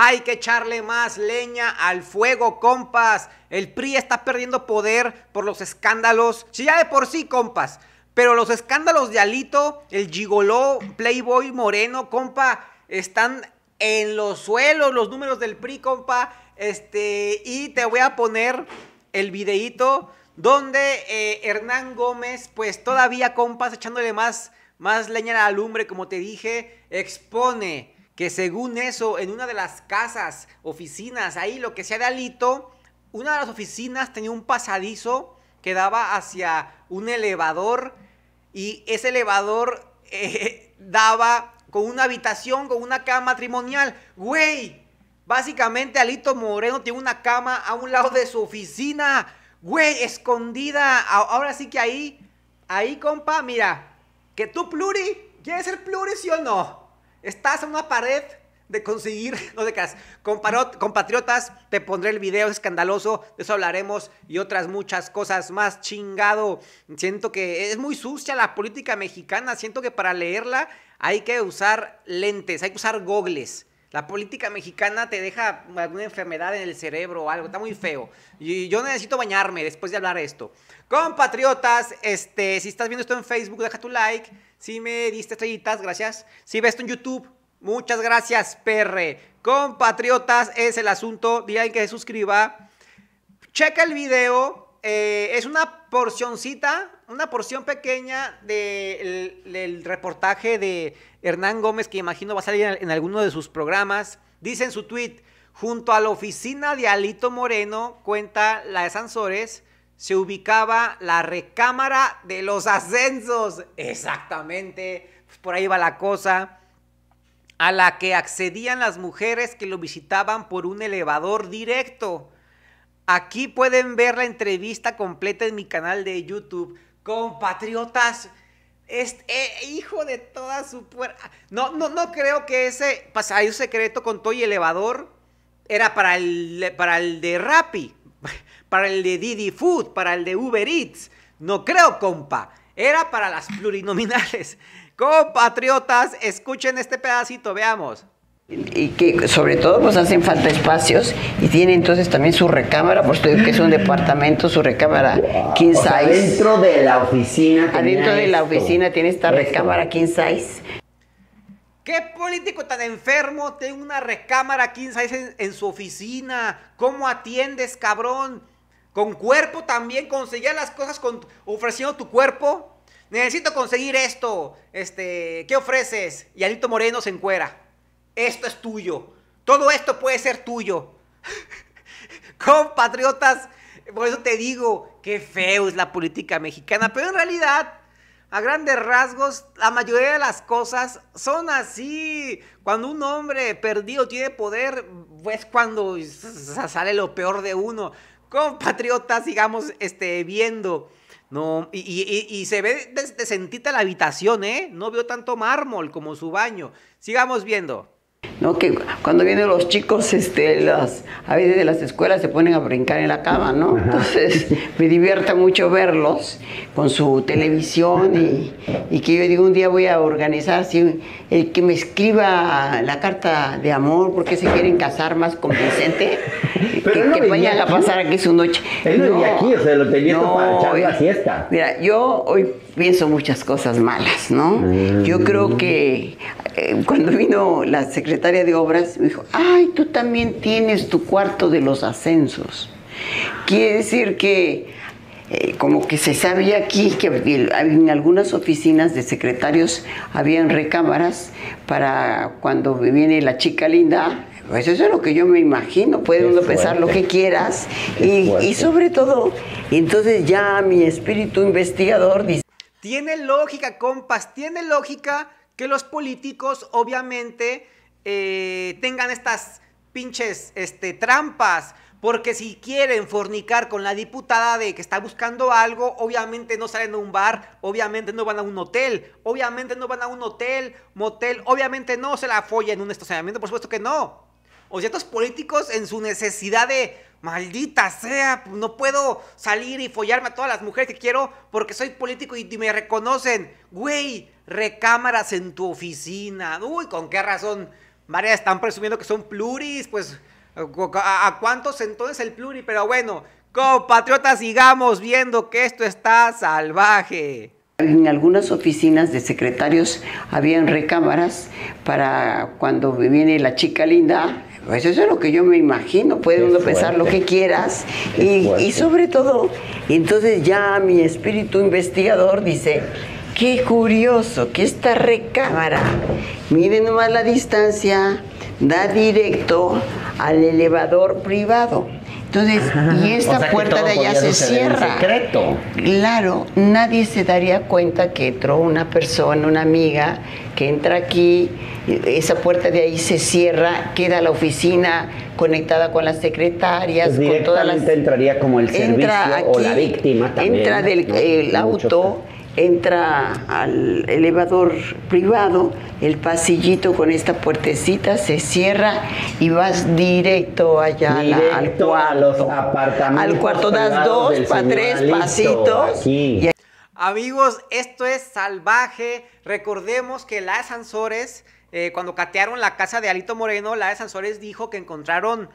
Hay que echarle más leña al fuego, compas. El PRI está perdiendo poder por los escándalos. sí, ya de por sí, compas. Pero los escándalos de Alito, el gigoló, Playboy Moreno, compa, están en los suelos los números del PRI, compa. Este, y te voy a poner el videíto donde eh, Hernán Gómez, pues todavía, compas, echándole más, más leña a la lumbre, como te dije, expone que según eso, en una de las casas, oficinas, ahí lo que sea de Alito, una de las oficinas tenía un pasadizo que daba hacia un elevador y ese elevador eh, daba con una habitación, con una cama matrimonial. Güey, básicamente Alito Moreno tiene una cama a un lado de su oficina. Güey, escondida. Ahora sí que ahí, ahí compa, mira, que tú pluri, ¿quieres ser pluri sí o no? Estás en una pared de conseguir, no te creas, compatriotas, te pondré el video escandaloso, de eso hablaremos y otras muchas cosas más, chingado. Siento que es muy sucia la política mexicana, siento que para leerla hay que usar lentes, hay que usar gogles. La política mexicana te deja alguna enfermedad en el cerebro o algo, está muy feo. Y yo necesito bañarme después de hablar esto. Compatriotas, este, si estás viendo esto en Facebook, deja tu like. Si me diste estrellitas, gracias. Si ves esto en YouTube, muchas gracias, perre. Compatriotas, es el asunto. Digan que se suscriba. Checa el video eh, es una porcióncita, una porción pequeña del de el reportaje de Hernán Gómez, que imagino va a salir en, alguno de sus programas. Dice en su tweet, junto a la oficina de Alito Moreno, cuenta la de Sansores, se ubicaba la recámara de los ascensos. Exactamente, pues, por ahí va la cosa. A la que accedían las mujeres que lo visitaban por un elevador directo. Aquí pueden ver la entrevista completa en mi canal de YouTube. Compatriotas, este, hijo de toda su puerta. No, no, no creo que ese un secreto con Toy Elevador era para el, para el de Rappi, para el de Didi Food, para el de Uber Eats. No creo, compa. Era para las plurinominales. Compatriotas, escuchen este pedacito, veamos y que sobre todo pues hacen falta espacios y tiene entonces también su recámara, por que es un departamento, su recámara wow. king size. dentro de la oficina. Adentro de la oficina tiene esta recámara king size. ¿Qué político tan enfermo tiene una recámara king size en, su oficina? ¿Cómo atiendes, cabrón? Con cuerpo también conseguir las cosas con, ofreciendo tu cuerpo. Necesito conseguir esto. Este, ¿qué ofreces? Y Alito Moreno se encuera. Esto es tuyo. Todo esto puede ser tuyo. Compatriotas, por eso te digo, que feo es la política mexicana, pero en realidad a grandes rasgos, la mayoría de las cosas son así. Cuando un hombre perdido tiene poder, pues cuando sale lo peor de uno. Compatriotas, sigamos este, viendo. No, y, se ve sentita la habitación, ¿eh? No vio tanto mármol como su baño. Sigamos viendo. Que cuando vienen los chicos, este, las, a veces de las escuelas se ponen a brincar en la cama, ¿no? Entonces me divierta mucho verlos con su televisión y, que yo digo un día voy a organizar el que me escriba la carta de amor porque se quieren casar más con Vicente, que, vayan a pasar aquí su noche. Él no, aquí, o sea, lo tenía para la siesta. Mira, yo hoy pienso muchas cosas malas, ¿no? Ah. Yo creo que eh, cuando vino la secretaria de Obras, me dijo, ay, tú también tienes tu cuarto de los ascensos. Quiere decir que eh, como que se sabía aquí que en algunas oficinas de secretarios habían recámaras para cuando viene la chica linda, pues eso es lo que yo me imagino, puede uno pensar lo que quieras. Y, y, sobre todo, entonces ya mi espíritu investigador dice... Tiene lógica, compas, tiene lógica que los políticos obviamente eh, tengan estas pinches este, trampas. Porque si quieren fornicar con la diputada de que está buscando algo, obviamente no salen a un bar, obviamente no van a un hotel, obviamente no van a un hotel, motel, obviamente no se la follan en un estacionamiento, por supuesto que no. O estos políticos en su necesidad de, maldita sea, no puedo salir y follarme a todas las mujeres que quiero porque soy político y me reconocen. Güey, recámaras en tu oficina. Uy, ¿con qué razón? María, están presumiendo que son pluris, pues ¿a cuántos entonces el pluri? Pero bueno, compatriotas, sigamos viendo que esto está salvaje. En algunas oficinas de secretarios habían recámaras para cuando viene la chica linda. Pues eso es lo que yo me imagino, puede uno pensar lo que quieras. Y, y sobre todo, entonces ya mi espíritu investigador dice, Qué curioso que esta recámara, miren nomás la distancia, da directo al elevador privado. Entonces, y esta puerta de allá se cierra. Secreto. Claro, nadie se daría cuenta que entró una persona, una amiga, que entra aquí, esa puerta de ahí se cierra, queda la oficina conectada con las secretarias, pues con todas las. entraría como el servicio o la víctima también. Entra del auto entra al elevador privado, el pasillito con esta puertecita se cierra y vas directo allá al cuarto. A los apartamentos. Al cuarto das dos tres pasitos. Amigos, esto es salvaje. Recordemos que las Sansores, eh, cuando catearon la casa de Alito Moreno, la de dijo que encontraron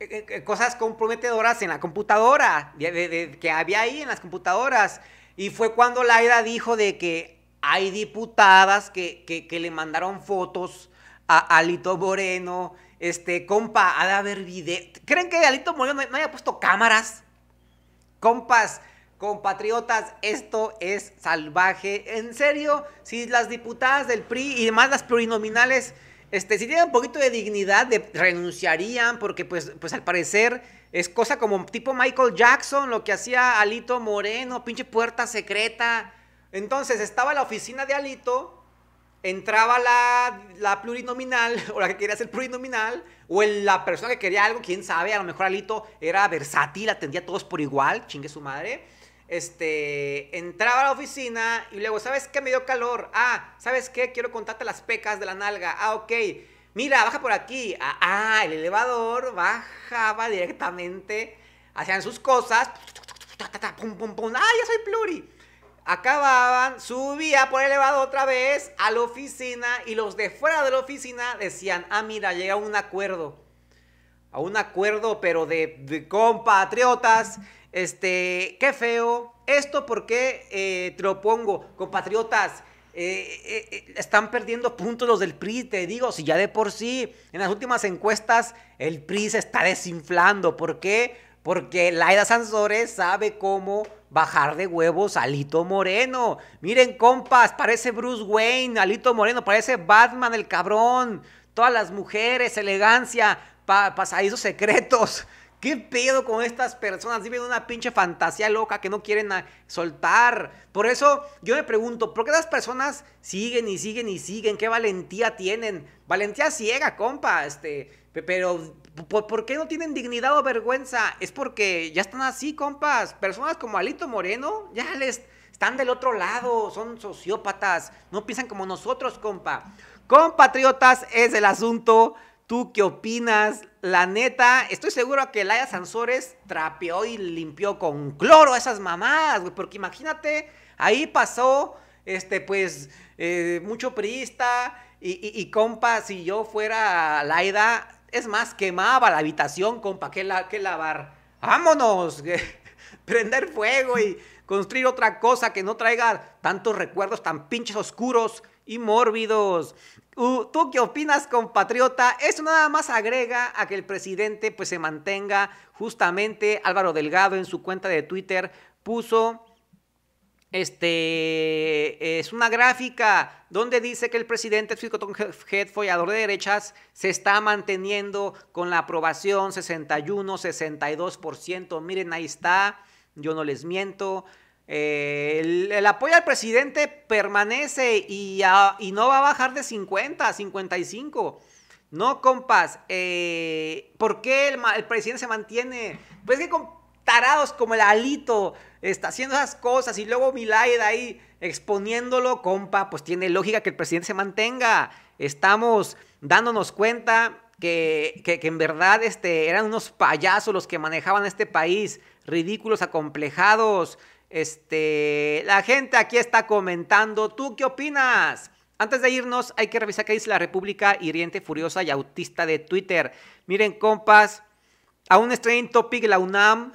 eh, eh, cosas comprometedoras en la computadora, que había ahí en las computadoras. Y fue cuando Laida dijo de que hay diputadas que, le mandaron fotos a Alito Moreno. Este, compa, ha de haber video. ¿Creen que Alito Moreno no haya puesto cámaras? Compas, compatriotas, esto es salvaje. En serio, si las diputadas del PRI y demás las plurinominales este, si tienen un poquito de dignidad, de, renunciarían, porque pues, pues al parecer es cosa como tipo Michael Jackson, lo que hacía Alito Moreno, pinche puerta secreta. Entonces estaba la oficina de Alito, entraba la, plurinominal, o la que quería ser plurinominal, o la persona que quería algo, quién sabe, a lo mejor Alito era versátil, atendía a todos por igual, chingue su madre este, entraba a la oficina y luego, ¿sabes qué? Me dio calor. Ah, ¿sabes qué? Quiero contarte las pecas de la nalga. Ah, ok. Mira, baja por aquí. Ah, ah el elevador bajaba directamente. Hacían sus cosas. Pum, Ah, ya soy pluri. Acababan, subía por el elevador otra vez a la oficina y los de fuera de la oficina decían, ah, mira, llega un acuerdo a un acuerdo, pero de, compatriotas. Este, qué feo. Esto porque qué eh, te lo pongo, compatriotas. Eh, eh, están perdiendo puntos los del PRI, te digo, si ya de por sí en las últimas encuestas el PRI se está desinflando. ¿Por qué? Porque Laida Sansores sabe cómo bajar de huevos a Alito Moreno. Miren, compas, parece Bruce Wayne, Alito Moreno, parece Batman el cabrón. Todas las mujeres, elegancia, pa pasadizos secretos. ¿Qué pedo con estas personas? Viven una pinche fantasía loca que no quieren soltar. Por eso yo me pregunto, ¿por qué las personas siguen y siguen y siguen? ¿Qué valentía tienen? Valentía ciega, compa. Este, pero ¿por, qué no tienen dignidad o vergüenza? Es porque ya están así, compas. Personas como Alito Moreno, ya les están del otro lado, son sociópatas, no piensan como nosotros, compa. Compatriotas es el asunto. ¿Tú qué opinas? La neta, estoy seguro que Laida Sansores trapeó y limpió con cloro a esas mamás, güey. Porque imagínate, ahí pasó, este, pues, eh, mucho priista y, compa, si yo fuera Laida, es más, quemaba la habitación, compa, que, que lavar. ¡Vámonos! Prender fuego y construir otra cosa que no traiga tantos recuerdos tan pinches oscuros y mórbidos. ¿Tú qué opinas, compatriota? Eso nada más agrega a que el presidente pues se mantenga justamente Álvaro Delgado en su cuenta de Twitter puso este es una gráfica donde dice que el presidente Head, follador de derechas, se está manteniendo con la aprobación 61, 62%. Miren, ahí está. Yo no les miento. Eh, el, apoyo al presidente permanece y, no va a bajar de 50 a 55. No, compas. Eh, ¿Por qué el, presidente se mantiene? Pues que con tarados como el Alito está haciendo esas cosas y luego Milay ahí exponiéndolo, compa, pues tiene lógica que el presidente se mantenga. Estamos dándonos cuenta que, en verdad este, eran unos payasos los que manejaban este país, ridículos, acomplejados, este, la gente aquí está comentando, ¿tú qué opinas? Antes de irnos, hay que revisar qué dice la República hiriente, furiosa y autista de Twitter. Miren, compas, a un strange topic la UNAM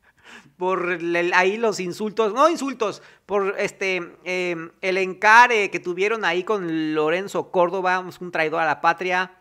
por ahí los insultos, no insultos, por este eh, el encare que tuvieron ahí con Lorenzo Córdoba, un traidor a la patria.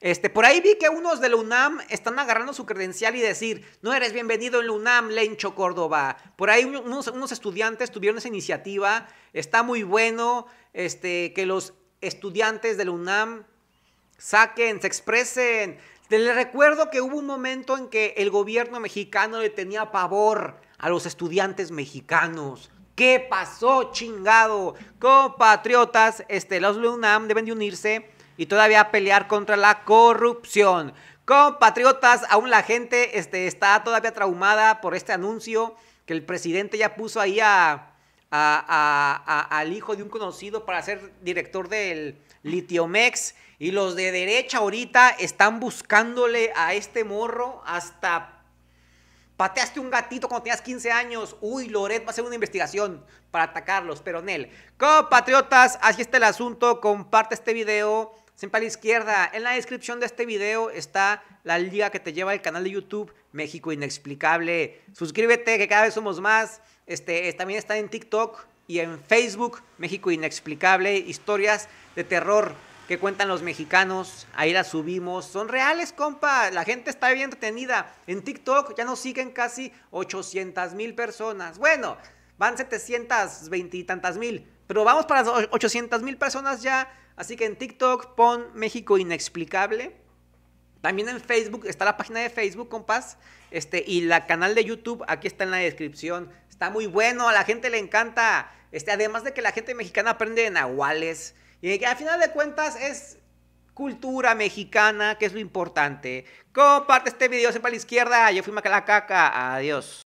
Este, por ahí vi que unos de la UNAM están agarrando su credencial y decir, no eres bienvenido en la UNAM, Lencho Córdoba. Por ahí unos, estudiantes tuvieron esa iniciativa, está muy bueno este, que los estudiantes de la UNAM saquen, se expresen. Les recuerdo que hubo un momento en que el gobierno mexicano le tenía pavor a los estudiantes mexicanos. ¿Qué pasó, chingado? Compatriotas, este, los de la UNAM deben de unirse y todavía pelear contra la corrupción. Compatriotas, aún la gente este, está todavía traumada por este anuncio que el presidente ya puso ahí a, al hijo de un conocido para ser director del Litiomex. Y los de derecha ahorita están buscándole a este morro hasta Pateaste un gatito cuando tenías 15 años. Uy, Loret va a hacer una investigación para atacarlos, pero Nel. Compatriotas, así está el asunto. Comparte este video. Siempre a la izquierda. En la descripción de este video está la liga que te lleva al canal de YouTube México Inexplicable. Suscríbete, que cada vez somos más. Este, también está en TikTok y en Facebook México Inexplicable. Historias de terror que cuentan los mexicanos. Ahí las subimos. Son reales, compa. La gente está bien entretenida. En TikTok ya nos siguen casi 800 mil personas. Bueno, van 720 y tantas mil. Pero vamos para 800 mil personas ya Así que en TikTok pon México Inexplicable. También en Facebook, está la página de Facebook, compás. Este, y la canal de YouTube, aquí está en la descripción. Está muy bueno, a la gente le encanta. Este, además de que la gente mexicana aprende en nahuales. Y que al final de cuentas es cultura mexicana, que es lo importante. Comparte este video sepa la izquierda. Yo fui Macalacaca. Adiós.